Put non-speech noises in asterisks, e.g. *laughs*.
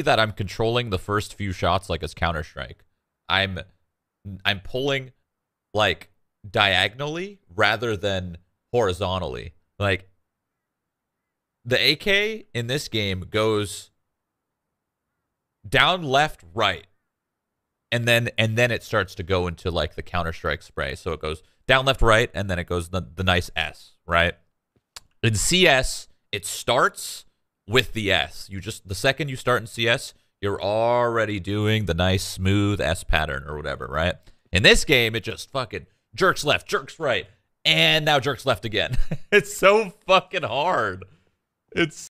that I'm controlling the first few shots like it's Counter Strike. I'm I'm pulling like diagonally rather than horizontally. Like the AK in this game goes down left right and then and then it starts to go into like the counter strike spray so it goes down left right and then it goes the, the nice s right in cs it starts with the S. You just the second you start in CS, you're already doing the nice smooth S pattern or whatever, right? In this game, it just fucking jerks left, jerks right, and now jerks left again. *laughs* it's so fucking hard. It's